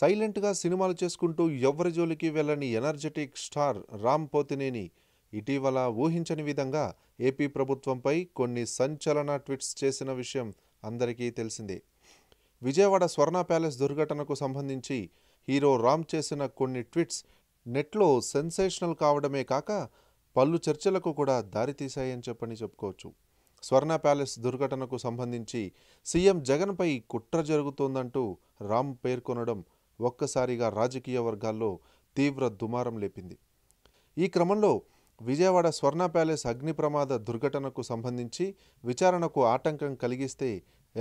సైలెంట్గా సినిమాలు చేసుకుంటూ ఎవరి జోలికి వెళ్ళని ఎనర్జెటిక్ స్టార్ రామ్ పోతినేని ఇటీవల ఊహించని విధంగా ఏపీ ప్రభుత్వంపై కొన్ని సంచలన ట్వీట్స్ చేసిన విషయం అందరికీ తెలిసిందే విజయవాడ స్వర్ణ ప్యాలెస్ దుర్ఘటనకు సంబంధించి హీరో రామ్ చేసిన కొన్ని ట్వీట్స్ నెట్లో సెన్సేషనల్ కావడమే కాక పలు చర్చలకు కూడా దారితీశాయని చెప్పని చెప్పుకోవచ్చు స్వర్ణ ప్యాలెస్ దుర్ఘటనకు సంబంధించి సీఎం జగన్పై కుట్ర జరుగుతోందంటూ రామ్ పేర్కొనడం ఒక్కసారిగా రాజకీయ వర్గాల్లో తీవ్ర దుమారం లేపింది ఈ క్రమంలో విజయవాడ స్వర్ణ ప్యాలెస్ అగ్ని ప్రమాద దుర్ఘటనకు సంబంధించి విచారణకు ఆటంకం కలిగిస్తే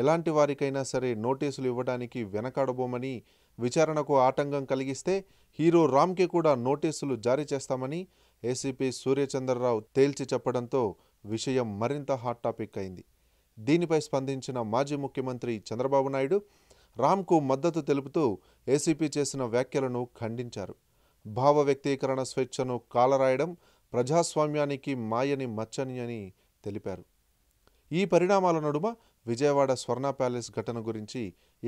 ఎలాంటి వారికైనా సరే నోటీసులు ఇవ్వడానికి వెనకాడబోమని విచారణకు ఆటంకం కలిగిస్తే హీరో రామ్కి కూడా నోటీసులు జారీ చేస్తామని ఏసీపీ సూర్యచంద్రరావు తేల్చి చెప్పడంతో విషయం మరింత హాట్ టాపిక్ అయింది దీనిపై స్పందించిన మాజీ ముఖ్యమంత్రి చంద్రబాబు నాయుడు రామ్కు మద్దతు తెలుపుతూ ఏసీపీ చేసిన వ్యాఖ్యలను ఖండించారు భావ వ్యక్తీకరణ స్వేచ్ఛను కాలరాయడం ప్రజాస్వామ్యానికి మాయని మచ్చని అని తెలిపారు ఈ పరిణామాల నడుమ విజయవాడ స్వర్ణ ప్యాలెస్ ఘటన గురించి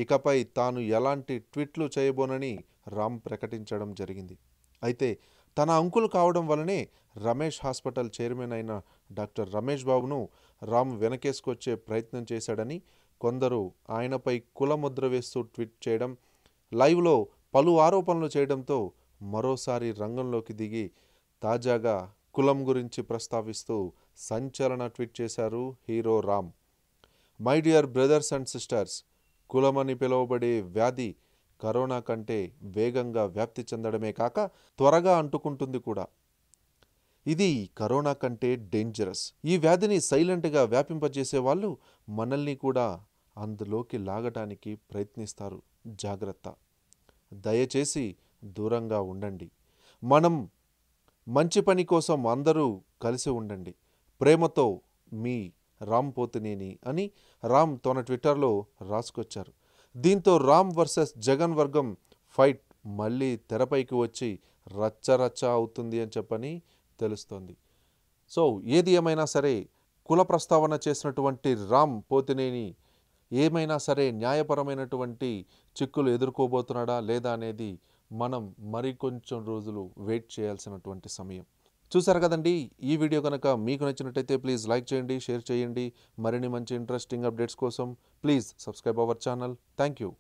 ఇకపై తాను ఎలాంటి ట్వీట్లు చేయబోనని రామ్ ప్రకటించడం జరిగింది అయితే తన అంకులు కావడం వల్లనే రమేష్ హాస్పిటల్ చైర్మన్ అయిన డాక్టర్ రమేష్ బాబును రామ్ వెనకేసుకొచ్చే ప్రయత్నం చేశాడని కొందరు ఆయనపై కులముద్ర వేస్తూ ట్వీట్ చేయడం లైవ్లో పలు ఆరోపణలు చేయడంతో మరోసారి రంగంలోకి దిగి తాజాగా కులం గురించి ప్రస్తావిస్తూ సంచలన ట్వీట్ చేశారు hero Ram my dear brothers and sisters కులమని పిలువబడే వ్యాధి కరోనా కంటే వేగంగా వ్యాప్తి చెందడమే కాక త్వరగా అంటుకుంటుంది కూడా ఇది కరోనా కంటే డేంజరస్ ఈ వ్యాధిని సైలెంట్గా వ్యాపింపజేసే వాళ్ళు మనల్ని కూడా అందులోకి లాగటానికి ప్రయత్నిస్తారు జాగ్రత్త దయచేసి దూరంగా ఉండండి మనం మంచి పని కోసం అందరూ కలిసి ఉండండి ప్రేమతో మీ రామ్ పోతినేని అని రామ్ తన ట్విట్టర్లో రాసుకొచ్చారు దీంతో రామ్ వర్సెస్ జగన్ వర్గం ఫైట్ మళ్ళీ తెరపైకి వచ్చి రచ్చరచ్చ అవుతుంది అని చెప్పని తెలుస్తోంది సో ఏది ఏమైనా సరే కుల ప్రస్తావన చేసినటువంటి రామ్ పోతినేని ఏమైనా సరే న్యాయపరమైనటువంటి చిక్కులు ఎదుర్కోబోతున్నాడా లేదా అనేది మనం మరికొంచెం రోజులు వెయిట్ చేయాల్సినటువంటి సమయం చూసారు కదండి ఈ వీడియో కనుక మీకు నచ్చినట్టయితే ప్లీజ్ లైక్ చేయండి షేర్ చేయండి మరిన్ని మంచి ఇంట్రెస్టింగ్ అప్డేట్స్ కోసం please subscribe our channel thank you